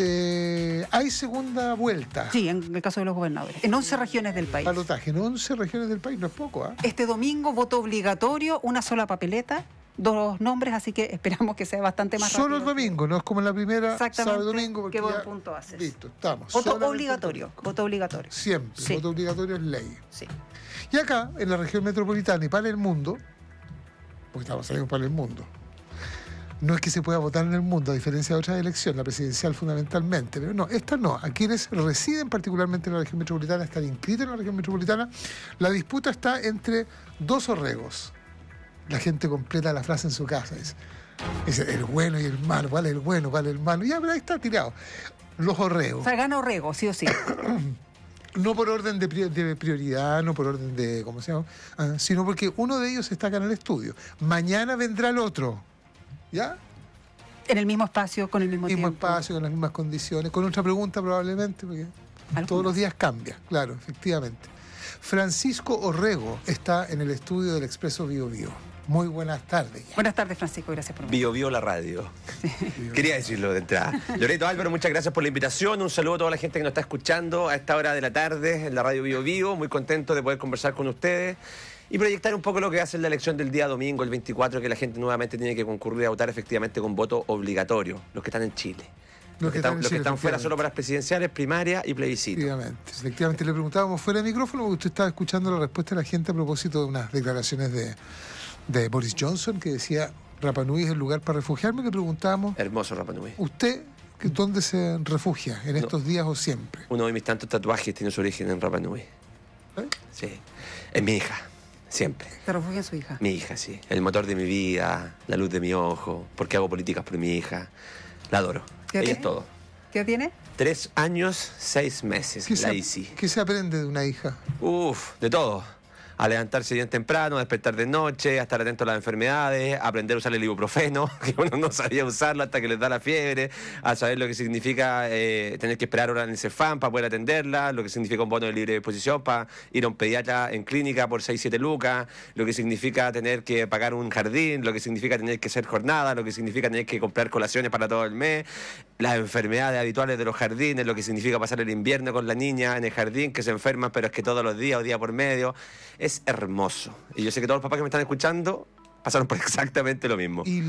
hay segunda vuelta. Sí, en el caso de los gobernadores. En 11 regiones del país. Balotaje, en 11 regiones del país, no es poco. ¿ah? Este domingo voto obligatorio, una sola papeleta, dos nombres, así que esperamos que sea bastante más Solo el domingo, no es como en la primera Exactamente, sábado domingo. Porque qué buen punto haces. Listo, estamos. Voto obligatorio, voto obligatorio. Siempre, voto obligatorio es ley. Sí. Y acá, en la región metropolitana y para el mundo, porque estamos saliendo para el mundo, no es que se pueda votar en el mundo, a diferencia de otras elecciones, la presidencial fundamentalmente, pero no, esta no. A quienes residen particularmente en la región metropolitana, están inscritos en la región metropolitana, la disputa está entre dos orregos. La gente completa la frase en su casa, Es el bueno y el malo, ¿cuál es el bueno, cuál es el malo? Y ahí está tirado. Los orregos. O sea, gana orrego, sí o sí. no por orden de, prioridad, no por orden de, ¿cómo se llama? Ah, sino porque uno de ellos está acá en el estudio. Mañana vendrá el otro. ¿Ya? En el mismo espacio, con el mismo, mismo espacio, con las mismas condiciones, con otra pregunta probablemente, porque todos los días cambia, claro, efectivamente. Francisco Orrego está en el estudio del Expreso Bio Bio. Muy buenas tardes. Buenas tardes, Francisco, gracias por venir. Bio Bio la radio. Quería decirlo de entrada. Loreto Álvaro, muchas gracias por la invitación. Un saludo a toda la gente que nos está escuchando a esta hora de la tarde en la radio Bio Bio. Muy contento de poder conversar con ustedes y proyectar un poco lo que hace la elección del día domingo, el 24, que la gente nuevamente tiene que concurrir a votar efectivamente con voto obligatorio, los que están en Chile. Los que, están, fuera solo para las presidenciales, primaria y plebiscito. Efectivamente. Efectivamente, le preguntábamos fuera de micrófono porque usted estaba escuchando la respuesta de la gente a propósito de unas declaraciones de, de Boris Johnson que decía Rapa Nui es el lugar para refugiarme. Le preguntábamos. Hermoso Rapa Nui. ¿Usted dónde se refugia? ¿En estos días o siempre? Uno de mis tantos tatuajes tiene su origen en Rapa Nui. ¿Eh? Sí. Es mi hija. Siempre. ¿Te refugia a su hija? Mi hija, sí. El motor de mi vida, la luz de mi ojo, porque hago políticas por mi hija. La adoro. Ella es todo. ¿Qué tiene? Tres años, seis meses, la se, ¿Qué se aprende de una hija? Uf, de todo a levantarse bien temprano, a despertar de noche, a estar atento a las enfermedades, a aprender a usar el ibuprofeno, que uno no sabía usarlo hasta que les da la fiebre, a saber lo que significa eh, tener que esperar horas en el CEFAM para poder atenderla, lo que significa un bono de libre disposición para ir a un pediatra en clínica por 6-7 lucas, lo que significa tener que pagar un jardín, lo que significa tener que hacer jornada, lo que significa tener que comprar colaciones para todo el mes, las enfermedades habituales de los jardines, lo que significa pasar el invierno con la niña en el jardín, que se enferma pero es que todos los días o día por medio es hermoso. Y yo sé que todos los papás que me están escuchando pasaron por exactamente lo mismo. Y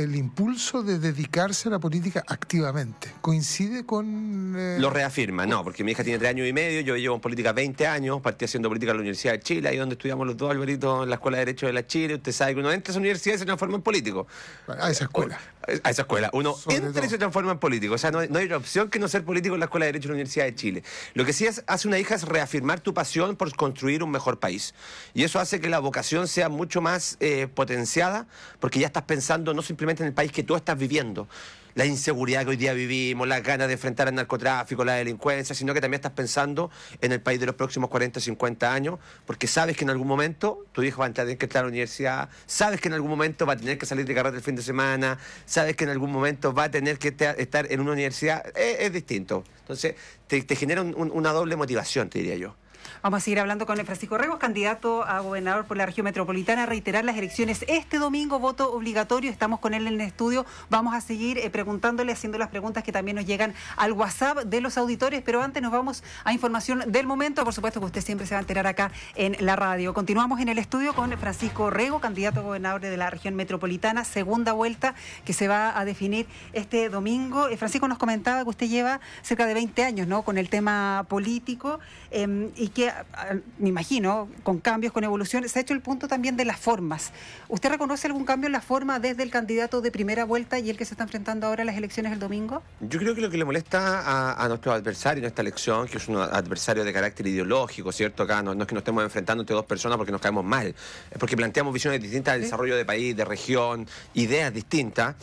el impulso de dedicarse a la política activamente, ¿coincide con...? Eh? Lo reafirma, no, porque mi hija tiene tres años y medio, yo llevo en política 20 años, partí haciendo política en la Universidad de Chile, ahí donde estudiamos los dos, Alberito, en la Escuela de Derecho de la Chile, usted sabe que uno entra a esa universidad y se transforma en político. A esa escuela. A esa escuela. Uno entra y se transforma en político, o sea, no, hay otra opción que no ser político en la Escuela de Derecho de la Universidad de Chile. Lo que sí hace una hija es reafirmar tu pasión por construir un mejor país. Y eso hace que la vocación sea mucho más... Eh, potenciada, porque ya estás pensando no simplemente en el país que tú estás viviendo, la inseguridad que hoy día vivimos, las ganas de enfrentar al narcotráfico, la delincuencia, sino que también estás pensando en el país de los próximos 40, 50 años, porque sabes que en algún momento tu hijo va a tener que entrar a la universidad, sabes que en algún momento va a tener que salir de carrera el fin de semana, sabes que en algún momento va a tener que estar en una universidad, es, distinto. Entonces, te, genera una doble motivación, te diría yo. Vamos a seguir hablando con Francisco Rego, candidato a gobernador por la región metropolitana, reiterar las elecciones este domingo, voto obligatorio, estamos con él en el estudio, vamos a seguir eh, preguntándole, haciendo las preguntas que también nos llegan al WhatsApp de los auditores, pero antes nos vamos a información del momento, por supuesto que usted siempre se va a enterar acá en la radio. Continuamos en el estudio con Francisco Rego, candidato a gobernador de la región metropolitana, segunda vuelta que se va a definir este domingo. Francisco nos comentaba que usted lleva cerca de 20 años ¿no? con el tema político em, y que, ah, ah, me imagino, con cambios, con evoluciones, se ha hecho el punto también de las formas. ¿Usted reconoce algún cambio en la forma desde el candidato de primera vuelta y el que se está enfrentando ahora a las elecciones del domingo? Yo creo que lo que le molesta a, nuestro adversario en esta elección, que es un adversario de carácter ideológico, ¿cierto? Acá no, es que nos estemos enfrentando entre dos personas porque nos caemos mal, es porque planteamos visiones distintas de desarrollo de país, de región, ideas distintas.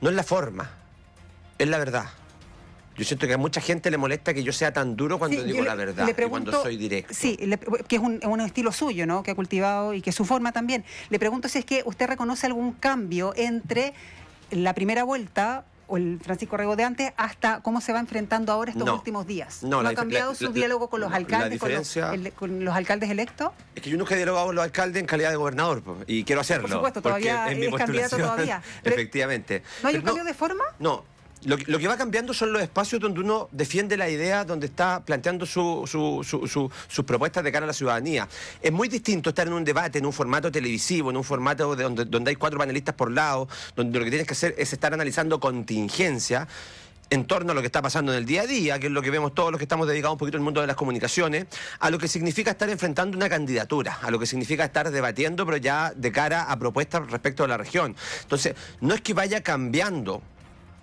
No es la forma, es la verdad. Yo siento que a mucha gente le molesta que yo sea tan duro cuando digo la verdad, cuando soy directo. Sí, que es un, estilo suyo, ¿no? Que ha cultivado y que es su forma también. Le pregunto si es que usted reconoce algún cambio entre la primera vuelta o el Francisco Rego de antes hasta cómo se va enfrentando ahora estos últimos días. No, ha cambiado su diálogo con los alcaldes, con los, alcaldes electos? Es que yo nunca he dialogado con los alcaldes en calidad de gobernador y quiero hacerlo. Por supuesto, todavía es mi candidato todavía. Efectivamente. ¿No hay un cambio de forma? No, lo, que va cambiando son los espacios donde uno defiende la idea, donde está planteando sus propuestas de cara a la ciudadanía. Es muy distinto estar en un debate, en un formato televisivo, en un formato donde, donde hay cuatro panelistas por lado, donde lo que tienes que hacer es estar analizando contingencia en torno a lo que está pasando en el día a día, que es lo que vemos todos los que estamos dedicados un poquito al mundo de las comunicaciones, a lo que significa estar enfrentando una candidatura, a lo que significa estar debatiendo, pero ya de cara a propuestas respecto a la región. Entonces, no es que vaya cambiando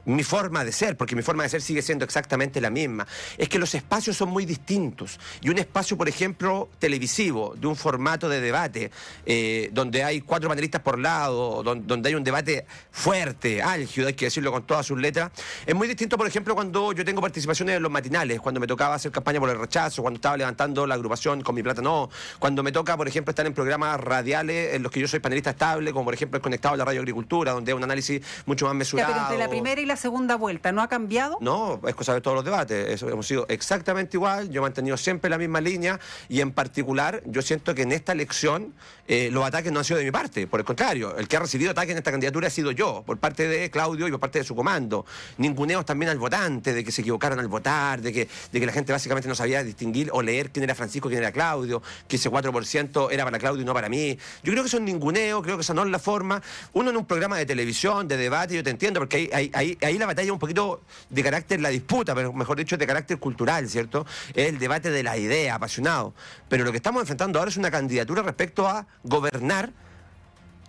mi forma de ser, porque mi forma de ser sigue siendo exactamente la misma, es que los espacios son muy distintos. Y un espacio, por ejemplo, televisivo, de un formato de debate, eh, donde hay cuatro panelistas por lado, donde, hay un debate fuerte, álgido, hay que decirlo con todas sus letras, es muy distinto, por ejemplo, cuando yo tengo participaciones en los matinales, cuando me tocaba hacer campaña por el rechazo, cuando estaba levantando la agrupación con mi plata, no, cuando me toca, por ejemplo, estar en programas radiales en los que yo soy panelista estable, como por ejemplo el Conectado a la Radio Agricultura, donde hay un análisis mucho más mesurado. la primera segunda vuelta, ¿no ha cambiado? No, es cosa de todos los debates. hemos sido exactamente igual, yo he mantenido siempre la misma línea y en particular yo siento que en esta elección eh, los ataques no han sido de mi parte. Por el contrario, el que ha recibido ataques en esta candidatura ha sido yo, por parte de Claudio y por parte de su comando. Ninguneos también al votante, de que se equivocaron al votar, de que, de que la gente básicamente no sabía distinguir o leer quién era Francisco, quién era Claudio, que ese 4% era para Claudio y no para mí. Yo creo que son ninguneos, creo que esa no es la forma. Uno en un programa de televisión, de debate, yo te entiendo, porque hay hay ahí la batalla un poquito de carácter, la disputa, pero mejor dicho, de carácter cultural, ¿cierto? Es el debate de la idea, apasionado. Pero lo que estamos enfrentando ahora es una candidatura respecto a gobernar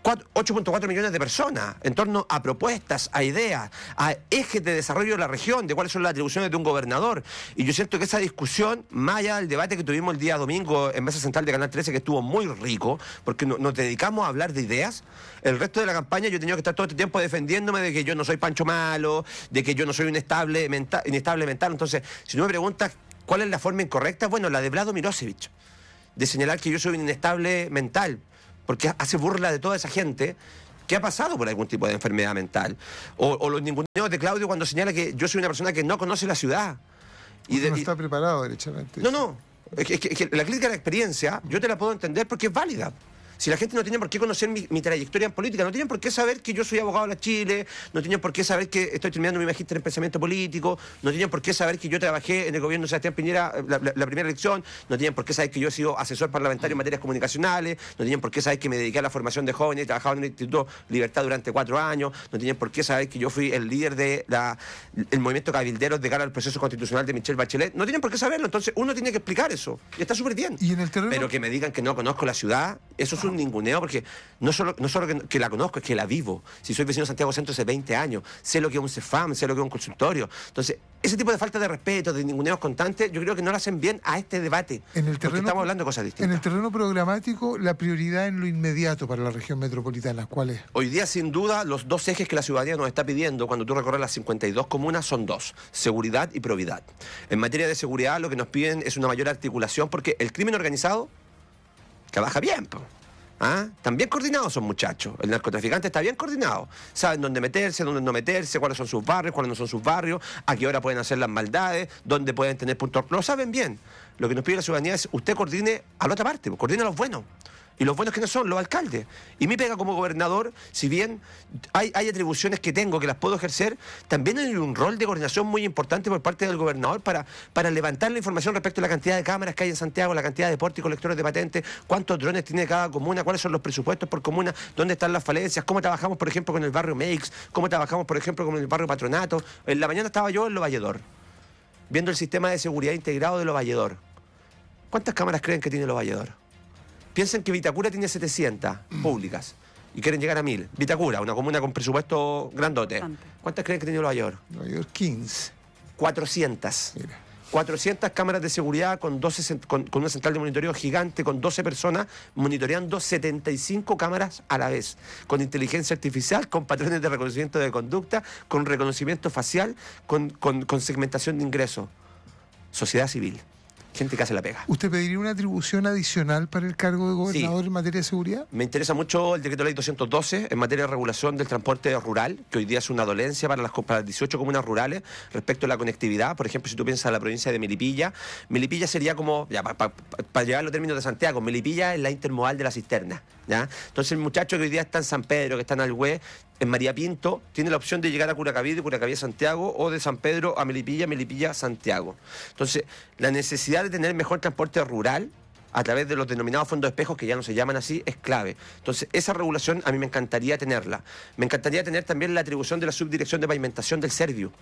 8.4 millones de personas en torno a propuestas, a ideas, a ejes de desarrollo de la región, de cuáles son las atribuciones de un gobernador. Y yo siento que esa discusión, más allá del debate que tuvimos el día domingo en Mesa Central de Canal 13, que estuvo muy rico, porque nos dedicamos a hablar de ideas, el resto de la campaña yo he tenido que estar todo este tiempo defendiéndome de que yo no soy Pancho Malo, de que yo no soy inestable mental. Inestable mental. Entonces, si no me preguntas cuál es la forma incorrecta, bueno, la de Vlado Mirosevich, de señalar que yo soy un inestable mental porque hace burla de toda esa gente que ha pasado por algún tipo de enfermedad mental. O, los ninguneos de Claudio cuando señala que yo soy una persona que no conoce la ciudad. Y no está preparado derechamente. No, no. la crítica de la experiencia yo te la puedo entender porque es válida. Si la gente no tiene por qué conocer mi, trayectoria política, no tienen por qué saber que yo soy abogado de la Chile, no tienen por qué saber que estoy terminando mi magíster en pensamiento político, no tienen por qué saber que yo trabajé en el gobierno de Sebastián Piñera eh, la, primera elección, no tienen por qué saber que yo he sido asesor parlamentario en materias comunicacionales, no tienen por qué saber que me dediqué a la formación de jóvenes, he trabajado en el Instituto Libertad durante cuatro años, no tienen por qué saber que yo fui el líder del movimiento cabilderos de cara al proceso constitucional de Michelle Bachelet, no tienen por qué saberlo, entonces uno tiene que explicar eso, y está súper bien. Pero que me digan que no conozco la ciudad, eso es un ninguneo porque no solo, no solo que, la conozco, es que la vivo. Si soy vecino de Santiago Centro hace 20 años, sé lo que es un CEFAM, sé lo que es un consultorio. Entonces, ese tipo de falta de respeto, de ninguneos constantes, yo creo que no lo hacen bien a este debate. En el terreno, porque estamos hablando de cosas distintas. En el terreno programático, la prioridad en lo inmediato para la región metropolitana, ¿cuál es? Hoy día, sin duda, los dos ejes que la ciudadanía nos está pidiendo cuando tú recorres las 52 comunas son dos, seguridad y probidad. En materia de seguridad, lo que nos piden es una mayor articulación porque el crimen organizado trabaja bien. ¿Ah? Están bien coordinados son muchachos. El narcotraficante está bien coordinado. Saben dónde meterse, dónde no meterse, cuáles son sus barrios, cuáles no son sus barrios, a qué hora pueden hacer las maldades, dónde pueden tener puntos. Lo saben bien. Lo que nos pide la ciudadanía es usted coordine a la otra parte, coordine a los buenos. Y los buenos que no son, los alcaldes. Y mi pega como gobernador, si bien hay, atribuciones que tengo, que las puedo ejercer, también hay un rol de coordinación muy importante por parte del gobernador para, para levantar la información respecto a la cantidad de cámaras que hay en Santiago, la cantidad de deportes y colectores de patentes, cuántos drones tiene cada comuna, cuáles son los presupuestos por comuna, dónde están las falencias, cómo trabajamos, por ejemplo, con el barrio Mex, cómo trabajamos, por ejemplo, con el barrio Patronato. En la mañana estaba yo en Lo Valledor, viendo el sistema de seguridad integrado de Lo Valledor. ¿Cuántas cámaras creen que tiene Lo Valledor? Piensen que Vitacura tiene 700 mm. públicas y quieren llegar a 1000. Vitacura, una comuna con presupuesto grandote. ¿Cuántas creen que tiene Nueva York? Nueva York, 15. 400. 400 cámaras de seguridad con, 12, con, una central de monitoreo gigante, con 12 personas monitoreando 75 cámaras a la vez, con inteligencia artificial, con patrones de reconocimiento de conducta, con reconocimiento facial, con, con, con segmentación de ingresos. Sociedad civil gente que hace la pega. ¿Usted pediría una atribución adicional para el cargo de gobernador en materia de seguridad? Me interesa mucho el decreto ley 212 en materia de regulación del transporte rural, que hoy día es una dolencia para las, 18 comunas rurales respecto a la conectividad. Por ejemplo, si tú piensas en la provincia de Melipilla, Melipilla sería como, ya, para pa, llevar los términos de Santiago, Melipilla es la intermodal de la cisterna. ¿ya? Entonces el muchacho que hoy día está en San Pedro, que está en Alhué, en María Pinto, tiene la opción de llegar a Curacaví, de Curacaví Santiago, o de San Pedro a Melipilla, Melipilla Santiago. Entonces, la necesidad de tener mejor transporte rural a través de los denominados fondos espejos, que ya no se llaman así, es clave. Entonces, esa regulación a mí me encantaría tenerla. Me encantaría tener también la atribución de la subdirección de pavimentación del Servio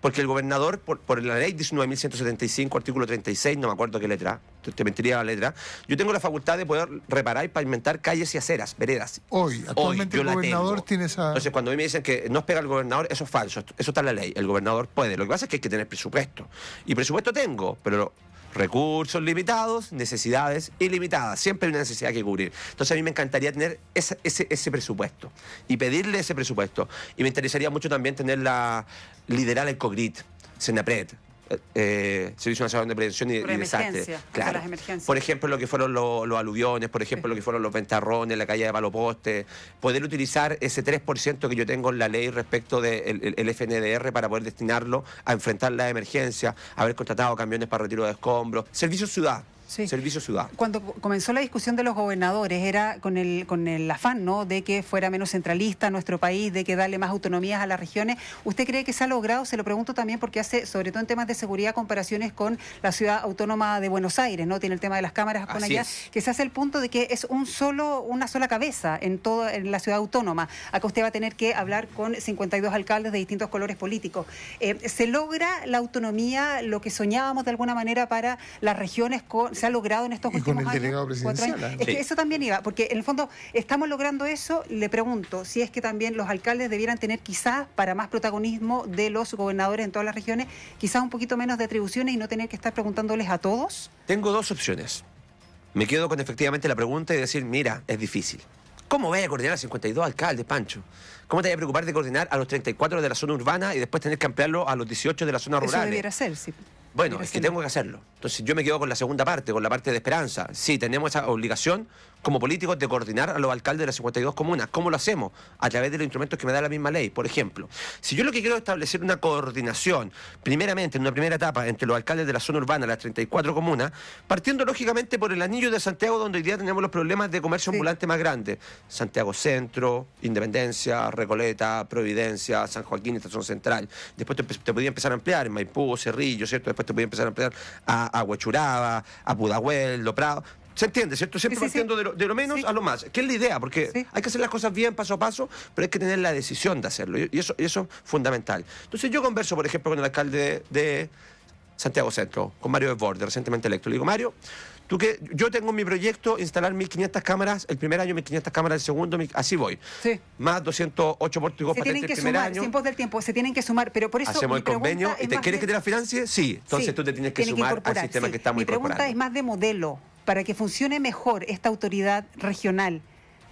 porque el gobernador, por, la ley 19.175, artículo 36, no me acuerdo qué letra, te, mentiría la letra, yo tengo la facultad de poder reparar y pavimentar calles y aceras, veredas. Hoy, actualmente el gobernador tiene esa... Entonces, cuando a mí me dicen que no os pega el gobernador, eso es falso, eso está en la ley, el gobernador puede. Lo que pasa es que hay que tener presupuesto. Y presupuesto tengo, pero recursos limitados, necesidades ilimitadas. Siempre hay una necesidad que cubrir. Entonces a mí me encantaría tener ese, presupuesto y pedirle ese presupuesto. Y me interesaría mucho también tener la, liderar el COGRIT, Senapred, eh, eh, Servicio Nacional de Prevención y, por Claro. Por ejemplo, lo que fueron los aluviones, por ejemplo, lo que fueron los ventarrones, la calle de Paloposte. Poder utilizar ese 3% que yo tengo en la ley respecto del FNDR para poder destinarlo a enfrentar la emergencia, haber contratado camiones para retiro de escombros. Servicio Ciudad. Servicio Ciudad. Cuando comenzó la discusión de los gobernadores era con el, con el afán ¿no? de que fuera menos centralista nuestro país, de que darle más autonomías a las regiones. ¿Usted cree que se ha logrado? Se lo pregunto también porque hace, sobre todo en temas de seguridad, comparaciones con la ciudad autónoma de Buenos Aires, ¿no? Tiene el tema de las cámaras con allá, que se hace el punto de que es un solo, una sola cabeza en toda en la ciudad autónoma. Acá usted va a tener que hablar con 52 alcaldes de distintos colores políticos. Eh, ¿Se logra la autonomía, lo que soñábamos de alguna manera para las regiones con se ha logrado en estos y con el delegado años, presidencial, Es que eso también iba, porque en el fondo estamos logrando eso. Le pregunto si es que también los alcaldes debieran tener quizás, para más protagonismo de los gobernadores en todas las regiones, quizás un poquito menos de atribuciones y no tener que estar preguntándoles a todos. Tengo dos opciones. Me quedo con efectivamente la pregunta y decir, mira, es difícil. ¿Cómo vaya a coordinar a 52 alcaldes, Pancho? ¿Cómo te vas a preocupar de coordinar a los 34 de la zona urbana y después tener que ampliarlo a los 18 de la zona rural? Eso debería ser, sí. Bueno, es que tengo que hacerlo. Entonces yo me quedo con la segunda parte, con la parte de esperanza. Sí, tenemos esa obligación como políticos de coordinar a los alcaldes de las 52 comunas. ¿Cómo lo hacemos? A través de los instrumentos que me da la misma ley. Por ejemplo, si yo lo que quiero es establecer una coordinación, primeramente, en una primera etapa, entre los alcaldes de la zona urbana, las 34 comunas, partiendo lógicamente por el anillo de Santiago, donde hoy día tenemos los problemas de comercio ambulante más grandes. Santiago Centro, Independencia, Recoleta, Providencia, San Joaquín, Estación Central. Después te, podía empezar a ampliar en Maipú, Cerrillo, ¿cierto? Después te podía empezar a ampliar a, a a Pudahuel, Lo se entiende, ¿cierto? Siempre partiendo De, lo, menos a lo más, qué es la idea, porque hay que hacer las cosas bien paso a paso, pero hay que tener la decisión de hacerlo, y eso, eso es fundamental. Entonces yo converso, por ejemplo, con el alcalde de, Santiago Centro, con Mario Desbordes, recientemente electo. Le digo, Mario, tú que yo tengo mi proyecto instalar 1.500 cámaras el primer año, 1.500 cámaras el segundo, así voy. Sí. Más 208 pórticos se tienen que sumar, tiempos del tiempo, se tienen que sumar, pero por eso... Hacemos el convenio y te quieres que te la financie, sí. Entonces tú te tienes que sumar al sistema que está Mi pregunta es más de modelo para que funcione mejor esta autoridad regional,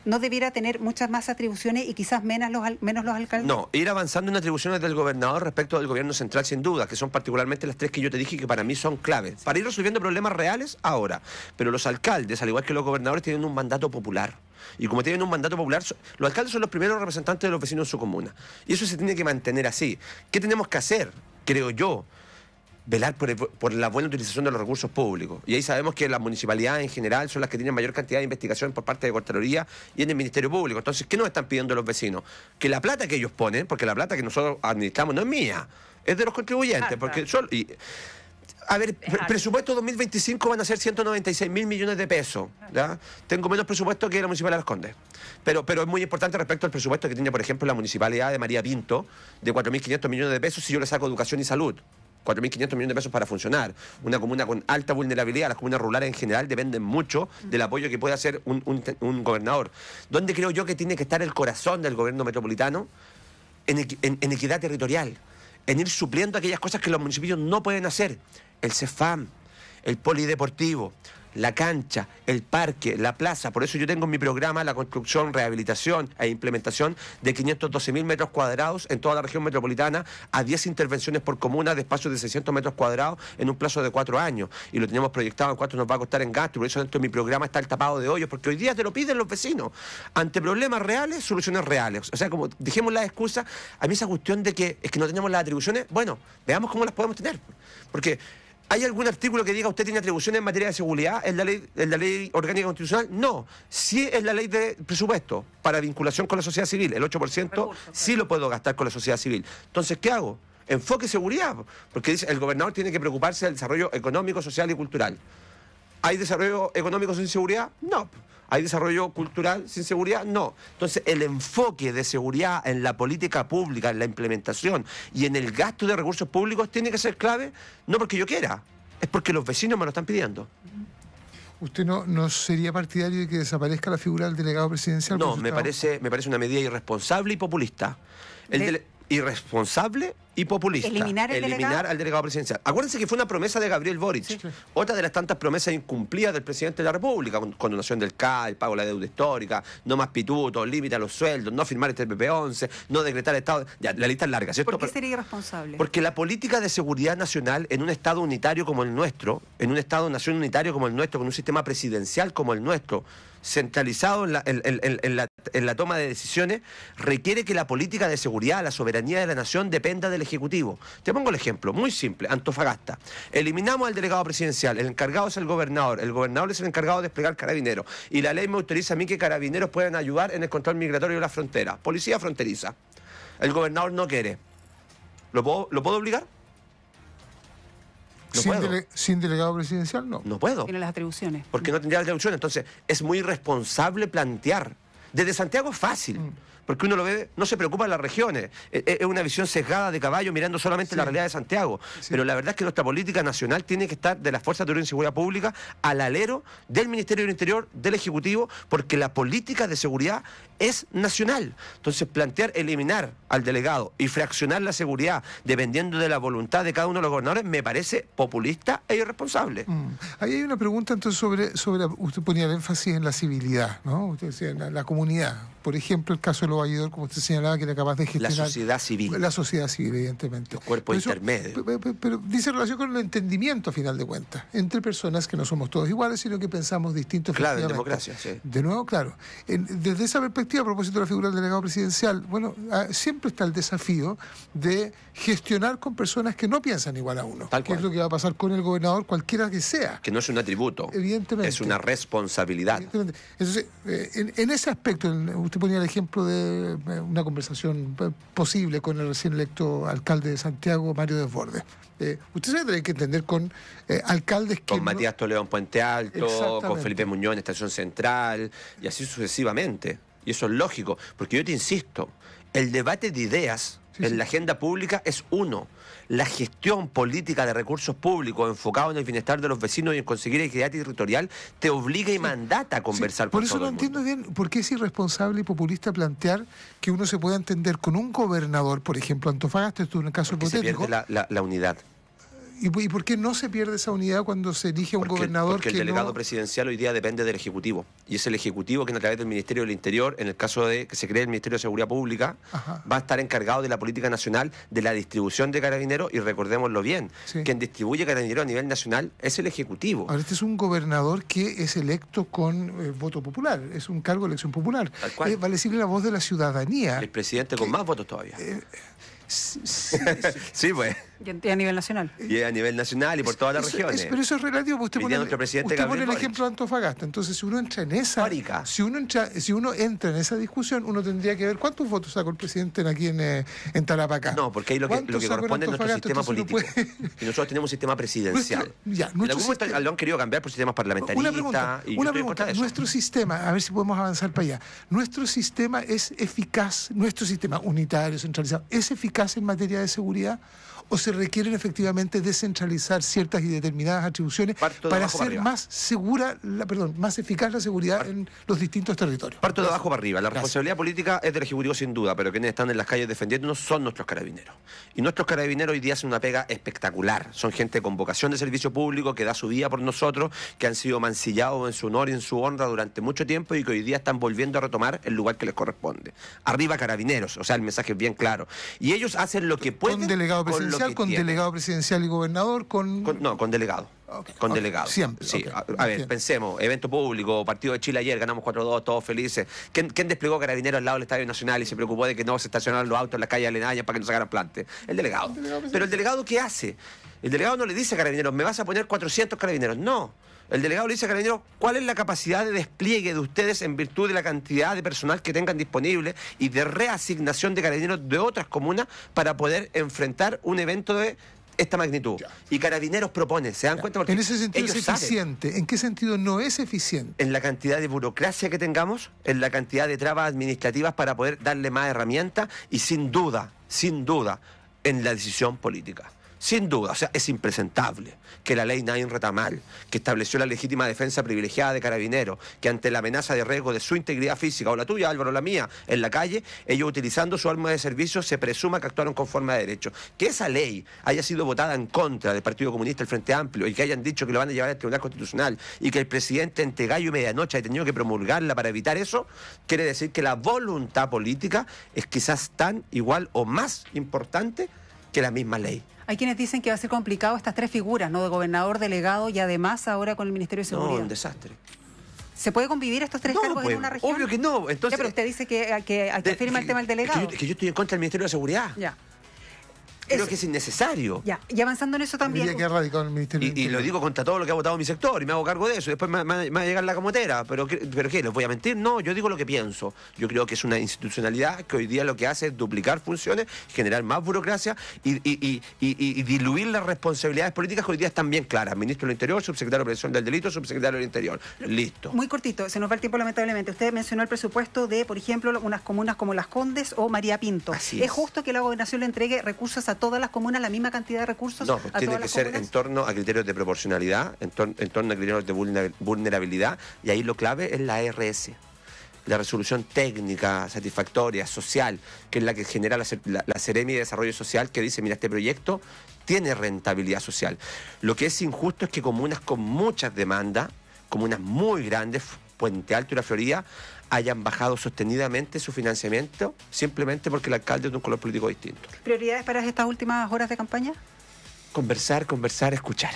no debiera tener muchas más atribuciones y quizás menos los, menos los alcaldes? No, ir avanzando en atribuciones del gobernador respecto del gobierno central, sin duda, que son particularmente las tres que yo te dije que para mí son claves. Para ir resolviendo problemas reales ahora. Pero los alcaldes, al igual que los gobernadores, tienen un mandato popular. Y como tienen un mandato popular, los alcaldes son los primeros representantes de los vecinos de su comuna. Y eso se tiene que mantener así. ¿Qué tenemos que hacer? Creo yo velar por, la buena utilización de los recursos públicos. Y ahí sabemos que las municipalidades en general son las que tienen mayor cantidad de investigación por parte de Contraloría y en el Ministerio Público. Entonces, ¿qué nos están pidiendo los vecinos? Que la plata que ellos ponen, porque la plata que nosotros administramos no es mía, es de los contribuyentes, porque a ver, el presupuesto 2025 van a ser 196 mil millones de pesos. Tengo menos presupuesto que la Municipalidad de Las Condes. Pero, pero es muy importante respecto al presupuesto que tiene, por ejemplo, la Municipalidad de María Pinto, de 4.500 millones de pesos, si yo le saco educación y salud. 4.500 millones de pesos para funcionar. Una comuna con alta vulnerabilidad, las comunas rurales en general dependen mucho del apoyo que puede hacer un, gobernador. ¿Dónde creo yo que tiene que estar el corazón del gobierno metropolitano? En, en equidad territorial, en ir supliendo aquellas cosas que los municipios no pueden hacer. El CEFAM, el polideportivo, la cancha, el parque, la plaza. Por eso yo tengo en mi programa la construcción, rehabilitación e implementación de 512.000 metros cuadrados en toda la región metropolitana a 10 intervenciones por comuna de espacios de 600 metros cuadrados en un plazo de cuatro años. Y lo tenemos proyectado en cuánto nos va a costar en gasto. Por eso dentro de mi programa está el tapado de hoyos, porque hoy día te lo piden los vecinos. Ante problemas reales, soluciones reales. O sea, como dijimos las excusas, a mí esa cuestión de que es que no tenemos las atribuciones, bueno, veamos cómo las podemos tener. Porque ¿Hay algún artículo que diga usted tiene atribuciones en materia de seguridad en la ley, en la ley orgánica constitucional? No. Sí es la ley de presupuesto para vinculación con la sociedad civil. El 8% sí lo puedo gastar con la sociedad civil. Entonces, ¿qué hago? Enfoque seguridad, porque dice, el gobernador tiene que preocuparse del desarrollo económico, social y cultural. ¿Hay desarrollo económico sin seguridad? No. ¿Hay desarrollo cultural sin seguridad? No. Entonces, el enfoque de seguridad en la política pública, en la implementación y en el gasto de recursos públicos tiene que ser clave, no porque yo quiera, es porque los vecinos me lo están pidiendo. ¿Usted no, sería partidario de que desaparezca la figura del delegado presidencial? No, me parece, me parece una medida irresponsable y populista. El irresponsable y populista. Eliminar, Eliminar al delegado presidencial. Acuérdense que fue una promesa de Gabriel Boric, otra de las tantas promesas incumplidas del presidente de la República, con condonación del CAE, pago de la deuda histórica, no más pituto, límite a los sueldos, no firmar este PP11, no decretar el Estado. la lista es larga, ¿cierto? ¿Por qué sería irresponsable? Porque la política de seguridad nacional en un Estado unitario como el nuestro, en un Estado-nación unitario como el nuestro, con un sistema presidencial como el nuestro, centralizado en la, en la en la toma de decisiones requiere que la política de seguridad, la soberanía de la nación dependa del Ejecutivo. Te pongo el ejemplo, muy simple, Antofagasta. Eliminamos al delegado presidencial, el encargado es el gobernador, el gobernador es el encargado de desplegar carabineros y la ley me autoriza a mí que carabineros puedan ayudar en el control migratorio de las fronteras, policía fronteriza. El gobernador no quiere. ¿Lo puedo, obligar? sin, sin, delegado presidencial, no. No puedo. Tiene las atribuciones. Porque no tendría las atribuciones. Entonces, es muy irresponsable plantear desde Santiago es fácil. Mm porque uno lo ve, no se preocupa las regiones. Eh, eh, es una visión sesgada de caballo mirando solamente la realidad de Santiago. Pero la verdad es que nuestra política nacional tiene que estar de las Fuerzas de Seguridad y Seguridad Pública al alero del Ministerio del Interior, del Ejecutivo, porque la política de seguridad es nacional. Entonces, plantear eliminar al delegado y fraccionar la seguridad dependiendo de la voluntad de cada uno de los gobernadores me parece populista e irresponsable. Mm. Ahí hay una pregunta entonces sobre, sobre usted ponía el énfasis en la civilidad, ¿no? Usted decía la, la comunidad por ejemplo, el caso de los como usted señalaba, que era capaz de gestionar... La sociedad civil. La sociedad civil, evidentemente. Los cuerpos pero pero, dice relación con el entendimiento, a final de cuentas, entre personas que no somos todos iguales, sino que pensamos distintos. Claro, en democracia, sí. De nuevo, claro. desde esa perspectiva, a propósito de la figura del delegado presidencial, bueno, ah, siempre está el desafío de gestionar con personas que no piensan igual a uno. Tal cual. es lo que va a pasar con el gobernador, cualquiera que sea. Que no es un atributo. Evidentemente. Es una responsabilidad. Evidentemente. Entonces, eh, en, en ese aspecto, usted ponía el ejemplo de eh, una conversación eh, posible con el recién electo alcalde de Santiago, Mario Desbordes. Eh, usted se va a tener que entender con alcaldes que. Con Matías Toledo en Puente Alto, con Felipe Muñoz en Estación Central, y así sucesivamente. Y eso es lógico, porque yo te insisto, el debate de ideas en la agenda pública es uno. La gestión política de recursos públicos enfocado en el bienestar de los vecinos y en conseguir equidad territorial te obliga y mandata a conversar con Por eso no entiendo bien por qué es irresponsable y populista plantear que uno se pueda entender con un gobernador, por ejemplo, Antofagasta, esto es un caso Porque hipotético. Se pierde la unidad. ¿Y, por qué no se pierde esa unidad cuando se elige un gobernador? Porque el delegado presidencial hoy día depende del Ejecutivo. Y es el Ejecutivo que a través del Ministerio del Interior, en el caso de que se cree el Ministerio de Seguridad Pública, va a estar encargado de la política nacional, de la distribución de carabineros, y recordémoslo bien, quien distribuye carabineros a nivel nacional es el Ejecutivo. Ahora, este es un gobernador que es electo con eh, voto popular, es un cargo de elección popular. cual. Eh, vale decirle la voz de la ciudadanía. El presidente con más votos todavía. Eh, sí, pues. Y a nivel nacional. Y a nivel nacional y por todas las regiones. pero eso es relativo, pues porque usted pone, presidente el ejemplo de Antofagasta. Entonces, si uno entra en esa. Si uno entra, si uno entra en esa discusión, uno tendría que ver cuántos votos sacó el presidente aquí en, eh, en Tarapacá. No, porque ahí lo que, lo que corresponde es nuestro sistema político. y nosotros tenemos un sistema presidencial. ya, en algún lo han querido cambiar por sistemas parlamentaristas. Una pregunta. Y una pregunta. Nuestro sistema, a ver si podemos avanzar para allá. Nuestro sistema es eficaz, nuestro sistema unitario, centralizado, ¿es eficaz en materia de seguridad? o se requieren efectivamente descentralizar ciertas y determinadas atribuciones para hacer más segura, la, perdón, más eficaz la seguridad en los distintos territorios. Parto de abajo para arriba. La responsabilidad política es del Ejecutivo sin duda, pero quienes están en las calles defendiéndonos son nuestros carabineros. Y nuestros carabineros hoy día hacen una pega espectacular. Son gente con vocación de servicio público que da su vida por nosotros, que han sido mancillados en su honor y en su honra durante mucho tiempo y que hoy día están volviendo a retomar el lugar que les corresponde. Arriba carabineros, o sea, el mensaje es bien claro. Y ellos hacen lo que pueden con delegado presidencial y gobernador, con... No, con delegado con delegados. Siempre. a, ver, pensemos, evento público, partido de Chile ayer, ganamos 4-2, todos felices. ¿Quién, desplegó carabineros al lado del Estadio Nacional y se preocupó de que no se estacionaran los autos en la calle Alenaña para que no sacaran plantes? El El delegado Pero el delegado, ¿qué hace? El delegado no le dice a carabineros, me vas a poner 400 carabineros. No. El delegado le dice a Carabineros cuál es la capacidad de despliegue de ustedes en virtud de la cantidad de personal que tengan disponible y de reasignación de Carabineros de otras comunas para poder enfrentar un evento de esta magnitud. Y Carabineros propone, ¿se dan cuenta? Porque en ese sentido es eficiente. ¿En qué sentido no es eficiente? En la cantidad de burocracia que tengamos, en la cantidad de trabas administrativas para poder darle más herramientas y sin duda, sin duda, en la decisión política sin duda, o sea, es impresentable que la ley Nain Retamal, que estableció la legítima defensa privilegiada de carabineros, que ante la amenaza de riesgo de su integridad física o la tuya, Álvaro, o la mía, en la calle, ellos utilizando su arma de servicio se presuma que actuaron conforme a derecho. Que esa ley haya sido votada en contra del Partido Comunista, el Frente Amplio, y que hayan dicho que lo van a llevar al Tribunal Constitucional y que el presidente entre gallo y medianoche haya tenido que promulgarla para evitar eso, quiere decir que la voluntad política es quizás tan igual o más importante que la misma ley. Hay quienes dicen que va a ser complicado estas tres figuras, ¿no? De gobernador, delegado y además ahora con el Ministerio de Seguridad. No, un desastre. ¿Se puede convivir estos tres cargos en pues, una región? Obvio que no. Entonces, ya, pero usted dice que, que, que afirma el tema del delegado. que, yo, que yo estoy en contra del Ministerio de Seguridad. Ya creo que es innecesario. y avanzando en eso también. y, lo digo contra todo lo que ha votado mi sector y me hago cargo de eso. Después me, va a llegar la comotera. pero, pero ¿qué? ¿Les voy a mentir? No, yo digo lo que pienso. Yo creo que es una institucionalidad que hoy día lo que hace es duplicar funciones, generar más burocracia y, diluir las responsabilidades políticas que hoy día están bien claras. Ministro del Interior, subsecretario de Prevención del Delito, subsecretario del Interior. Listo. Muy cortito, se nos va el tiempo lamentablemente. Usted mencionó el presupuesto de, por ejemplo, unas comunas como Las Condes o María Pinto. es. es justo que la gobernación le entregue recursos a todas las comunas la misma cantidad de recursos? No, tiene que ser en torno a criterios de proporcionalidad, en, torno a criterios de vulnerabilidad, y ahí lo clave es la e RS la resolución técnica, satisfactoria, social, que es la que genera la, la, la, de Desarrollo Social, que dice, mira, este proyecto tiene rentabilidad social. Lo que es injusto es que comunas con muchas demandas, comunas muy grandes, Puente Alto y La Florida, hayan bajado sostenidamente su financiamiento simplemente porque el alcalde es de un color político distinto. ¿Prioridades para estas últimas horas de campaña? Conversar, conversar, escuchar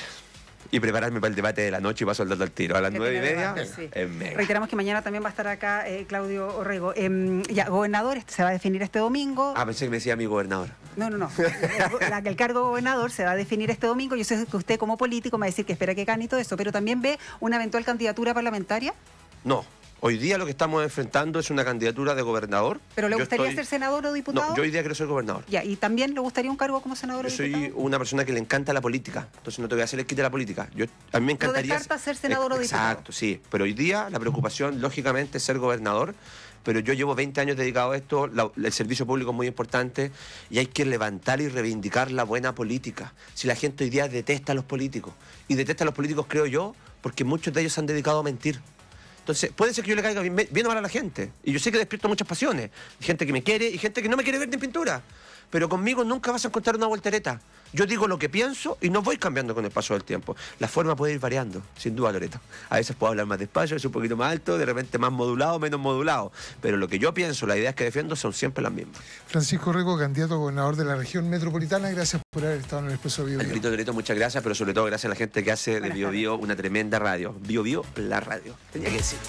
y prepararme para el debate de la noche y va soldar al tiro. A las nueve y media. Reiteramos que mañana también va a estar acá eh, Claudio Orrego. Em, gobernador, este se va a definir este domingo. Ah, pensé que me decía mi gobernador. No, no, no. el cargo gobernador se va a definir este domingo. Yo sé que usted como político me va a decir que espera que gane y todo eso, pero también ve una eventual candidatura parlamentaria. No, Hoy día lo que estamos enfrentando es una candidatura de gobernador. ¿Pero le gustaría ser senador o diputado? No, yo hoy día quiero ser gobernador. ¿y también le gustaría un cargo como senador o diputado? Yo soy una persona que le encanta la política, entonces no te voy a hacer el quite de la política. Yo, a mí me encantaría... ser senador o diputado? Exacto, sí. Pero hoy día la preocupación, lógicamente, es ser gobernador pero yo llevo 20 años dedicado a esto, el servicio público es muy importante y hay que levantar y reivindicar la buena política. Si la gente hoy día detesta a los políticos, y detesta a los políticos creo yo, porque muchos de ellos se han dedicado a mentir. Entonces, puede ser que yo le caiga bien, o mal a la gente. Y yo sé que despierto muchas pasiones. Gente que me quiere y gente que no me quiere ver ni pintura pero conmigo nunca vas a encontrar una voltereta. Yo digo lo que pienso y no voy cambiando con el paso del tiempo. La forma puede ir variando, sin duda, Loreto. A veces puedo hablar más despacio, es un poquito más alto, de repente más modulado, menos modulado. Pero lo que yo pienso, las ideas que defiendo son siempre las mismas. Francisco Rico, candidato a gobernador de la región metropolitana, gracias por haber estado en el Espacio Bio. Loreto, muchas gracias, pero sobre todo gracias a la gente que hace de Bio Bio una tremenda radio. Bio Bio, la radio. Tenía que decir.